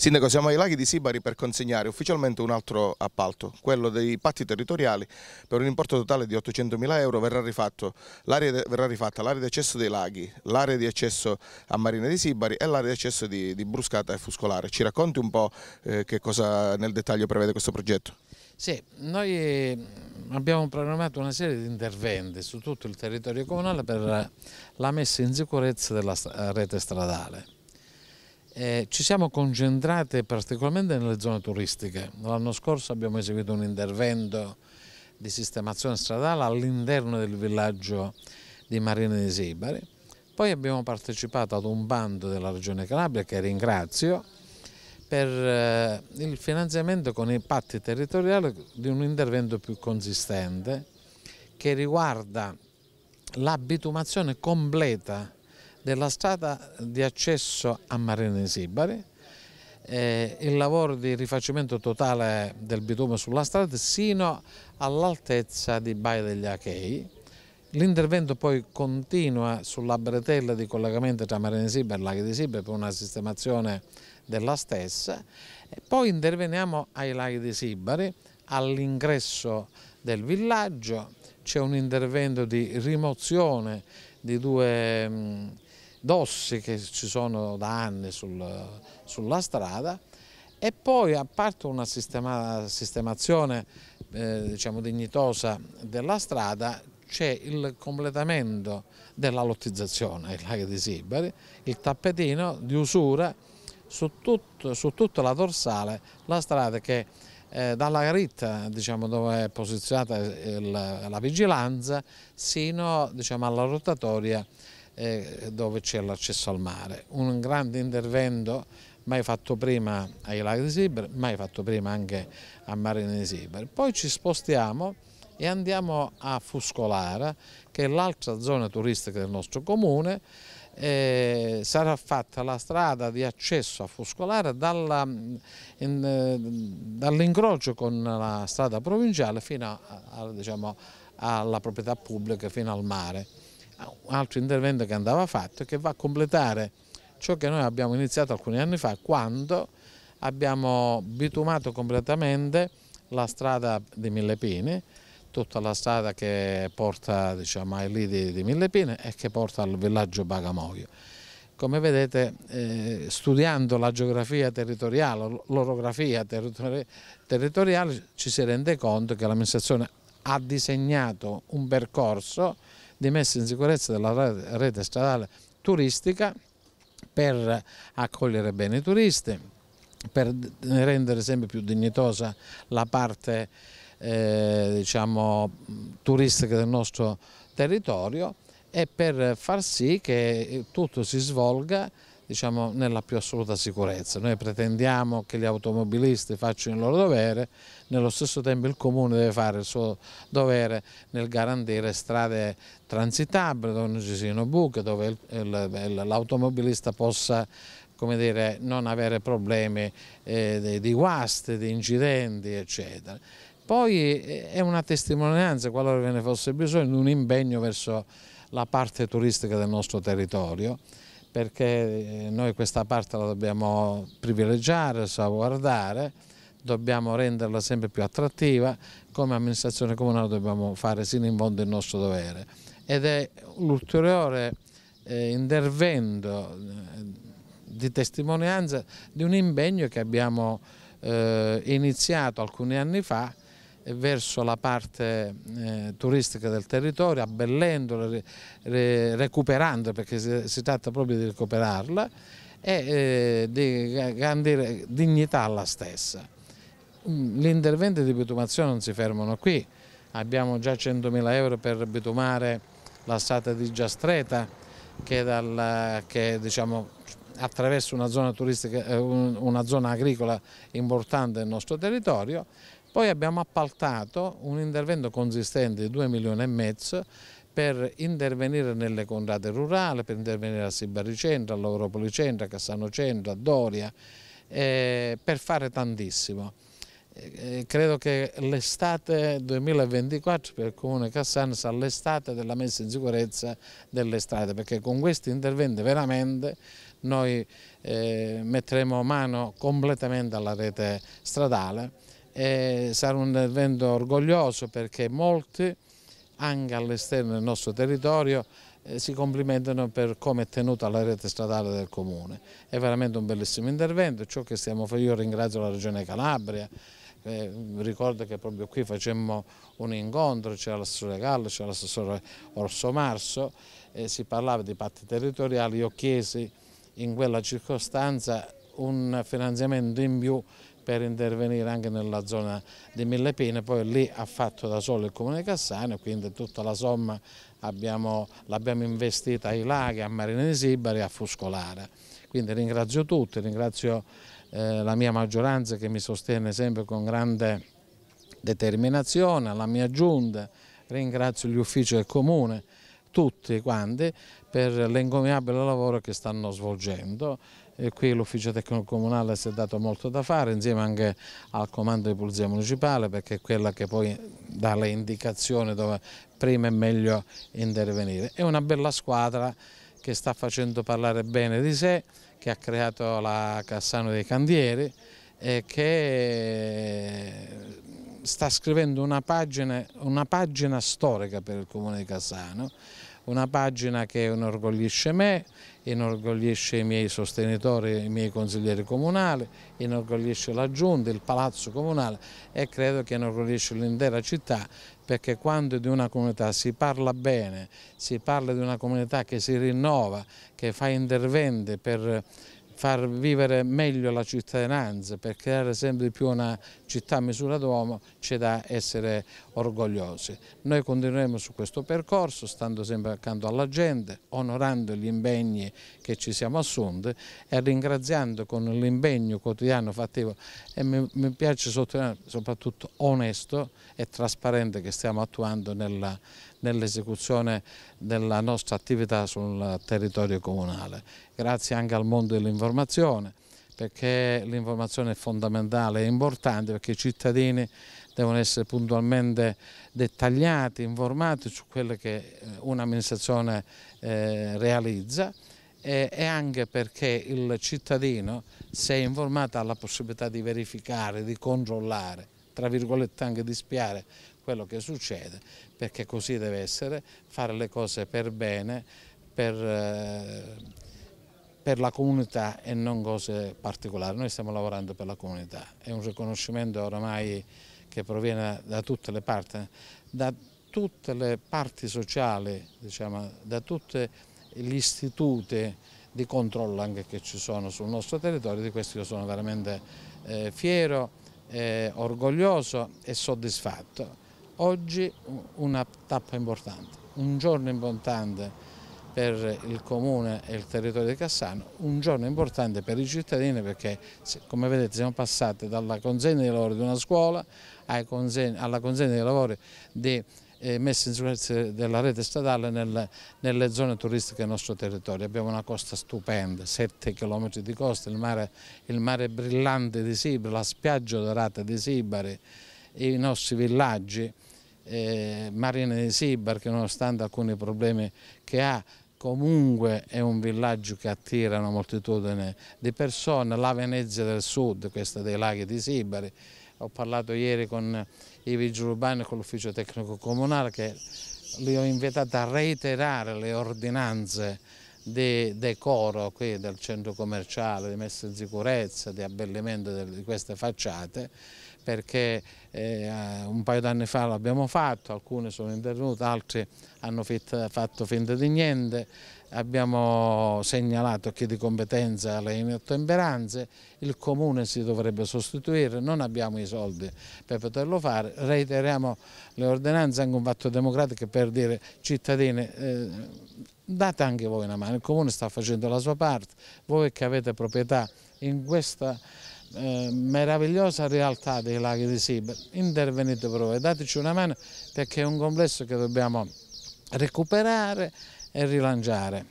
Sindaco, siamo ai laghi di Sibari per consegnare ufficialmente un altro appalto, quello dei patti territoriali per un importo totale di 800.000 euro verrà, rifatto, verrà rifatta l'area di accesso dei laghi, l'area di accesso a Marina di Sibari e l'area di accesso di, di, Bruscata e Fuscolare. Ci racconti un po' eh, che cosa nel dettaglio prevede questo progetto? Sì, noi mm, abbiamo programmato una serie di interventi su tutto il territorio comunale per la messa in sicurezza della rete stradale eh, ci siamo concentrati particolarmente nelle zone turistiche. L'anno scorso abbiamo eseguito un intervento di sistemazione stradale all'interno del villaggio di Marina di Sibari. Poi abbiamo partecipato ad un bando della Regione Calabria, che ringrazio, per eh, il finanziamento con i patti territoriali di un intervento più consistente che riguarda l'abitumazione completa della strada di accesso a Marina di Sibari, eh, il lavoro di rifacimento totale del bitume sulla strada sino all'altezza di Baia degli Achei. L'intervento poi continua sulla bretella di collegamento tra Marina di Sibari e Laghi di Sibari per una sistemazione della stessa. E poi interveniamo ai Laghi di Sibari, all'ingresso del villaggio, c'è un intervento di rimozione di due mm, dossi che ci sono da anni sul, sulla strada e poi a parte una sistema, sistemazione eh, diciamo dignitosa della strada c'è il completamento della lottizzazione ai laghi di Sibari, il tappetino di usura su, tutto, su tutta la dorsale, la strada che eh, dalla Garitta, diciamo, dove è posizionata il, la vigilanza, sino diciamo, alla rotatoria eh, dove c'è l'accesso al mare. Un grande intervento mai fatto prima ai laghi di Siber, mai fatto prima anche a Marina di Siber. Poi ci spostiamo e andiamo a Fuscolara, che è l'altra zona turistica del nostro comune, eh, sarà fatta la strada di accesso a Fuscolara dall'incrocio dall con la strada provinciale fino a, a, diciamo, alla proprietà pubblica, fino al mare un altro intervento che andava fatto e che va a completare ciò che noi abbiamo iniziato alcuni anni fa quando abbiamo bitumato completamente la strada di Millepini, tutta la strada che porta diciamo, ai lidi di Millepini e che porta al villaggio Bagamoio. Come vedete, eh, studiando la geografia territoriale, l'orografia territori territoriale, ci si rende conto che l'amministrazione ha disegnato un percorso di messa in sicurezza della rete stradale turistica per accogliere bene i turisti, per rendere sempre più dignitosa la parte eh, diciamo, turistica del nostro territorio e per far sì che eh, tutto si svolga diciamo, nella più assoluta sicurezza. Noi pretendiamo che gli automobilisti facciano il loro dovere, nello stesso tempo il Comune deve fare il suo dovere nel garantire strade transitabili dove non ci siano buche, dove l'automobilista possa come dire, non avere problemi eh, di guasti, di incidenti, eccetera. Poi eh, è una testimonianza, qualora ve ne fosse bisogno, di un impegno verso la parte turistica del nostro territorio perché eh, noi questa parte la dobbiamo privilegiare, salvaguardare, dobbiamo renderla sempre più attrattiva, come amministrazione comunale dobbiamo fare sino in fondo il nostro dovere. Ed è l'ulteriore eh, intervento eh, di testimonianza di un impegno che abbiamo eh, iniziato alcuni anni fa verso la parte eh, turistica del territorio, abbellendola, re, re, recuperando, perché si, si, tratta proprio di recuperarla, e eh, di eh, garantire dignità alla stessa. Gli mm, interventi di bitumazione non si fermano qui, abbiamo già 100.000 euro per bitumare la strada di Giastreta, che, dal, che diciamo, attraverso una zona, eh, una zona agricola importante del nostro territorio poi abbiamo appaltato un intervento consistente di 2 milioni e mezzo per intervenire nelle contrade rurali, per intervenire a Sibaricentro, all'Europoli Centro, a Cassano Centro, a Doria, eh, per fare tantissimo. Eh, eh credo che l'estate 2024 per il Comune Cassano sia l'estate della messa in sicurezza delle strade, perché con questi interventi veramente noi eh, metteremo mano completamente alla rete stradale e sarà un evento orgoglioso perché molti anche all'esterno del nostro territorio eh, si complimentano per come è tenuta la rete stradale del comune. È veramente un bellissimo intervento, ciò che stiamo facendo, io ringrazio la regione Calabria, eh, ricordo che proprio qui facemmo un incontro, c'era l'assessore Gallo, c'era l'assessore Orso Marso, eh, si parlava di patti territoriali, io chiesi in quella circostanza un finanziamento in più per intervenire anche nella zona di Millepine, poi lì ha fatto da solo il Comune di Cassano, quindi tutta la somma l'abbiamo investita ai laghi, a Marina di Sibari, e a Fuscolare. Quindi ringrazio tutti, ringrazio eh, la mia maggioranza che mi sostiene sempre con grande determinazione, la mia giunta, ringrazio gli uffici del Comune, tutti quanti per l'encomiabile lavoro che stanno svolgendo e qui l'ufficio tecnico comunale si è dato molto da fare insieme anche al comando di pulizia municipale perché è quella che poi dà le indicazioni dove prima è meglio intervenire. È una bella squadra che sta facendo parlare bene di sé, che ha creato la Cassano dei Candieri e che sta scrivendo una pagina, una pagina storica per il comune di Cassano, una pagina che inorgoglisce me, inorgoglisce i miei sostenitori, i miei consiglieri comunali, inorgoglisce la Giunta, il Palazzo Comunale e credo che inorgoglisce l'intera città perché quando di una comunità si parla bene, si parla di una comunità che si rinnova, che fa interventi per far vivere meglio la cittadinanza, per creare sempre di più una città a misura d'uomo c'è da essere orgogliosi. Noi continueremo su questo percorso, stando sempre accanto alla gente, onorando gli impegni che ci siamo assunti e ringraziando con l'impegno quotidiano fattivo e mi, mi piace sottolineare soprattutto onesto e trasparente che stiamo attuando nella città nell'esecuzione della nostra attività sul territorio comunale. Grazie anche al mondo dell'informazione perché l'informazione è fondamentale, e importante perché i cittadini devono essere puntualmente dettagliati, informati su quello che eh, un'amministrazione eh, realizza e, e, anche perché il cittadino, se è informato, ha la possibilità di verificare, di controllare, tra virgolette anche di spiare quello che succede, perché così deve essere, fare le cose per bene, per, eh, per la comunità e non cose particolari. Noi stiamo lavorando per la comunità, è un riconoscimento oramai che proviene da tutte le parti, da tutte le parti sociali, diciamo, da tutti gli istituti di controllo anche che ci sono sul nostro territorio, di questo io sono veramente eh, fiero, eh, orgoglioso e soddisfatto. Oggi una tappa importante, un giorno importante per il comune e il territorio di Cassano, un giorno importante per i cittadini perché come vedete siamo passati dalla consegna dei lavori di una scuola alla consegna dei lavori di eh, messa in sicurezza della rete statale nelle zone turistiche del nostro territorio. Abbiamo una costa stupenda, 7 km di costa, il mare, il mare brillante di Sibari, la spiaggia dorata di Sibari, i nostri villaggi eh, Marina di Sibar che nonostante alcuni problemi che ha comunque è un villaggio che attira una moltitudine di persone, la Venezia del Sud, questa dei laghi di Sibari, ho parlato ieri con i vigili urbani e con l'ufficio tecnico comunale che li ho invitati a reiterare le ordinanze di decoro qui del centro commerciale, di messa in sicurezza, di abbellimento di queste facciate perché eh, un paio d'anni fa l'abbiamo fatto, alcune sono intervenute, altre hanno fit, fatto finta di niente, abbiamo segnalato chi di competenza le inottemperanze, il comune si dovrebbe sostituire, non abbiamo i soldi per poterlo fare, reiteriamo le ordinanze anche un fatto democratico per dire cittadini eh, date anche voi una mano, il comune sta facendo la sua parte, voi che avete proprietà in questa eh, meravigliosa realtà dei laghi di Sibel, intervenite per voi, dateci una mano perché è un complesso che dobbiamo recuperare e rilanciare.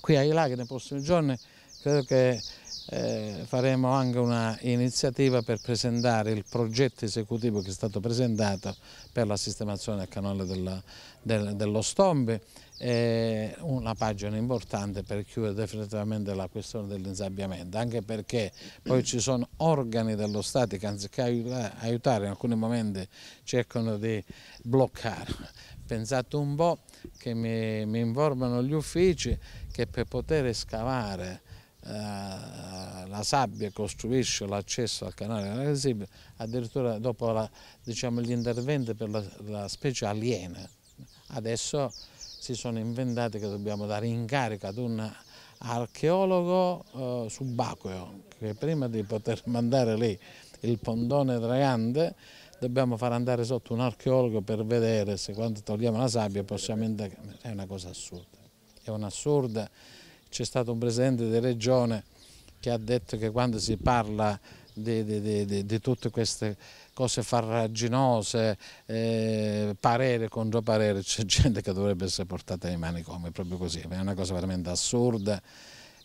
Qui ai laghi nei prossimi giorni credo che eh, faremo anche un'iniziativa per presentare il progetto esecutivo che è stato presentato per la sistemazione del canale della, del, dello Stombe è una pagina importante per chiudere definitivamente la questione dell'insabbiamento, anche perché poi ci sono organi dello Stato che anziché aiutare in alcuni momenti cercano di bloccare. Pensate un po' che mi, mi informano gli uffici che per poter scavare eh, la sabbia costruisce l'accesso al canale addirittura dopo la, diciamo, gli interventi per la, la specie aliena. Adesso si sono inventati che dobbiamo dare in carica ad un archeologo eh, subacqueo, che prima di poter mandare lì il pondone Dragante dobbiamo far andare sotto un archeologo per vedere se quando togliamo la sabbia possiamo indagare. È una cosa assurda, è un'assurda. C'è stato un presidente di regione che ha detto che quando si parla di, di, di, di tutte queste cose farraginose, eh, parere contro parere, c'è gente che dovrebbe essere portata ai manicomi, proprio così, è una cosa veramente assurda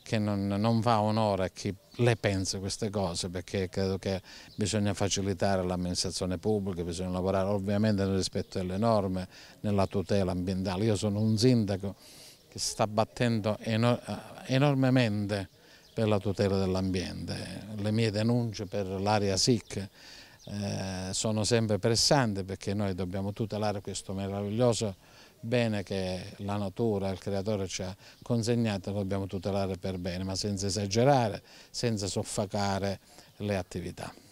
che non, non fa onore a chi le pensa queste cose perché credo che bisogna facilitare l'amministrazione pubblica, bisogna lavorare ovviamente nel rispetto delle norme, nella tutela ambientale. Io sono un sindaco che sta battendo enormemente per la tutela dell'ambiente, le mie denunce per l'area SIC eh, sono sempre pressanti perché noi dobbiamo tutelare questo meraviglioso bene che la natura, il creatore ci ha consegnato, lo dobbiamo tutelare per bene, ma senza esagerare, senza soffocare le attività.